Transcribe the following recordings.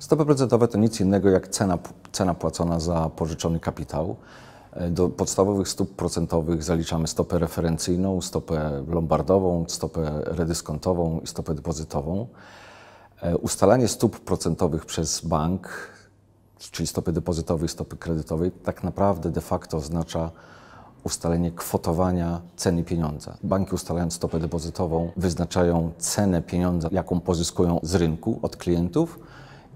Stopy procentowe to nic innego jak cena, cena płacona za pożyczony kapitał. E, do podstawowych stóp procentowych zaliczamy stopę referencyjną, stopę lombardową, stopę redyskontową i stopę depozytową. E, ustalanie stóp procentowych przez bank, czyli stopy depozytowej, stopy kredytowej, tak naprawdę de facto oznacza ustalenie kwotowania ceny pieniądza. Banki ustalając stopę depozytową wyznaczają cenę pieniądza, jaką pozyskują z rynku od klientów,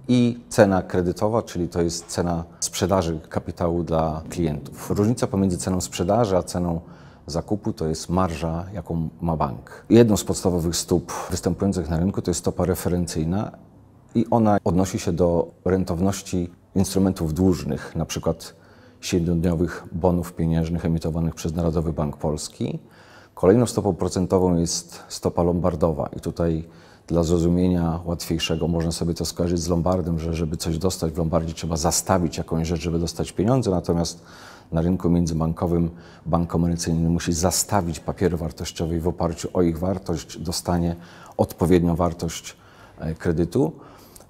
i cena kredytowa, czyli to jest cena sprzedaży kapitału dla klientów. Różnica pomiędzy ceną sprzedaży a ceną zakupu to jest marża, jaką ma bank. Jedną z podstawowych stóp występujących na rynku to jest stopa referencyjna i ona odnosi się do rentowności instrumentów dłużnych, na przykład 7-dniowych bonów pieniężnych emitowanych przez Narodowy Bank Polski. Kolejną stopą procentową jest stopa lombardowa i tutaj dla zrozumienia łatwiejszego można sobie to skojarzyć z Lombardem, że żeby coś dostać w Lombardzie trzeba zastawić jakąś rzecz, żeby dostać pieniądze, natomiast na rynku międzybankowym bank komercyjny musi zastawić papiery wartościowe i w oparciu o ich wartość dostanie odpowiednią wartość e, kredytu.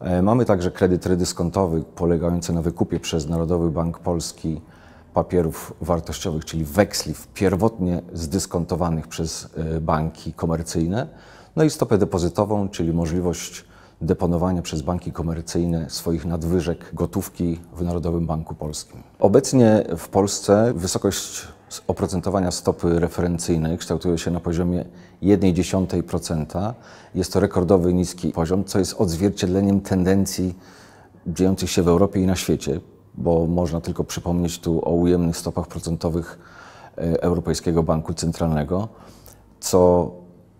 E, mamy także kredyt redyskontowy polegający na wykupie przez Narodowy Bank Polski papierów wartościowych, czyli weksli pierwotnie zdyskontowanych przez e, banki komercyjne no i stopę depozytową, czyli możliwość deponowania przez banki komercyjne swoich nadwyżek gotówki w Narodowym Banku Polskim. Obecnie w Polsce wysokość oprocentowania stopy referencyjnej kształtuje się na poziomie 1,1%. Jest to rekordowy niski poziom, co jest odzwierciedleniem tendencji dziejących się w Europie i na świecie, bo można tylko przypomnieć tu o ujemnych stopach procentowych e, Europejskiego Banku Centralnego, co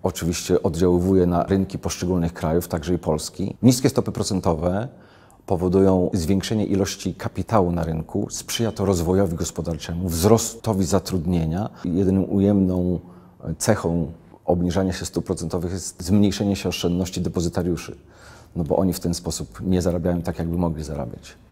oczywiście oddziaływuje na rynki poszczególnych krajów, także i Polski. Niskie stopy procentowe powodują zwiększenie ilości kapitału na rynku, sprzyja to rozwojowi gospodarczemu, wzrostowi zatrudnienia. Jedyną ujemną e, cechą obniżania się stóp procentowych jest zmniejszenie się oszczędności depozytariuszy, no bo oni w ten sposób nie zarabiają tak, jakby mogli zarabiać.